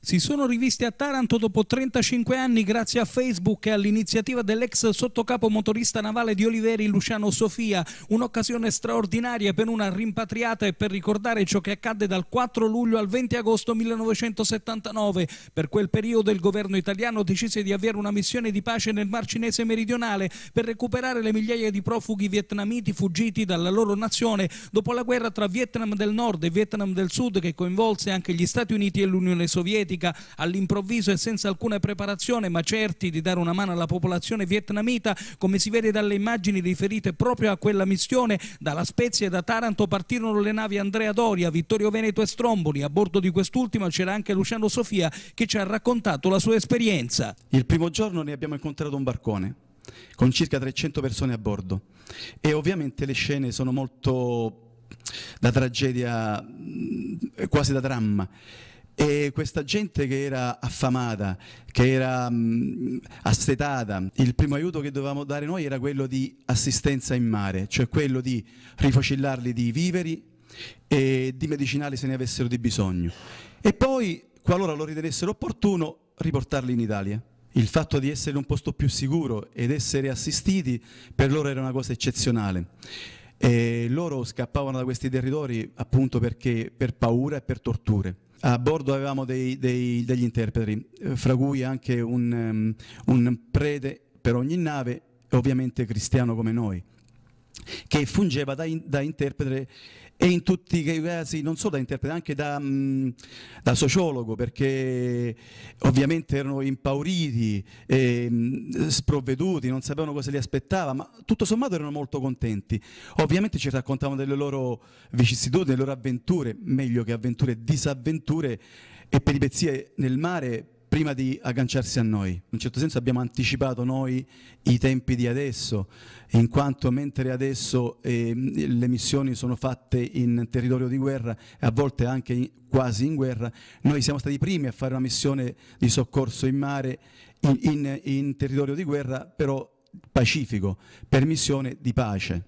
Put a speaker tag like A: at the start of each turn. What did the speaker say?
A: si sono rivisti a Taranto dopo 35 anni grazie a Facebook e all'iniziativa dell'ex sottocapo motorista navale di Oliveri Luciano Sofia, un'occasione straordinaria per una rimpatriata e per ricordare ciò che accadde dal 4 luglio al 20 agosto 1979. Per quel periodo il governo italiano decise di avviare una missione di pace nel Mar Cinese meridionale per recuperare le migliaia di profughi vietnamiti fuggiti dalla loro nazione dopo la guerra tra Vietnam del Nord e Vietnam del Sud che coinvolse anche gli Stati Uniti e l'Unione Sovietica sintetica all'improvviso e senza alcuna preparazione, ma certi di dare una mano alla popolazione vietnamita, come si vede dalle immagini riferite proprio a quella missione, dalla Spezia e da Taranto partirono le navi Andrea Doria, Vittorio Veneto e Stromboli. A bordo di quest'ultima c'era anche Luciano Sofia che ci ha raccontato la sua esperienza. Il primo giorno ne abbiamo
B: incontrato un barcone con circa 300 persone a bordo e ovviamente le scene sono molto da tragedia, quasi da dramma. E questa gente che era affamata, che era mh, mm, assetata, il primo aiuto che dovevamo dare noi era quello di assistenza in mare, cioè quello di rifocillarli di viveri e di medicinali se ne avessero di bisogno. E poi, qualora lo ritenessero opportuno, riportarli in Italia. Il fatto di essere in un posto più sicuro ed essere assistiti per loro era una cosa eccezionale. E loro scappavano da questi territori appunto perché, per paura e per torture. A bordo avevamo dei, dei, degli interpreti, eh, fra cui anche un, um, un prete per ogni nave, ovviamente cristiano come noi che fungeva da, in, da interprete e in tutti i casi non solo da interprete, anche da, mh, mm, da sociologo, perché ovviamente erano impauriti, e, ehm, mh, sprovveduti, non sapevano cosa li aspettava, ma tutto sommato erano molto contenti. Ovviamente ci raccontavano delle loro vicissitudini, delle loro avventure, meglio che avventure, disavventure e peripezie nel mare prima di agganciarsi a noi. In un certo senso abbiamo anticipato noi i tempi di adesso, in quanto mentre adesso eh, le missioni sono fatte in territorio di guerra e a volte anche in, quasi in guerra, noi siamo stati i primi a fare una missione di soccorso in mare in, in, in territorio di guerra, però pacifico, per missione di pace.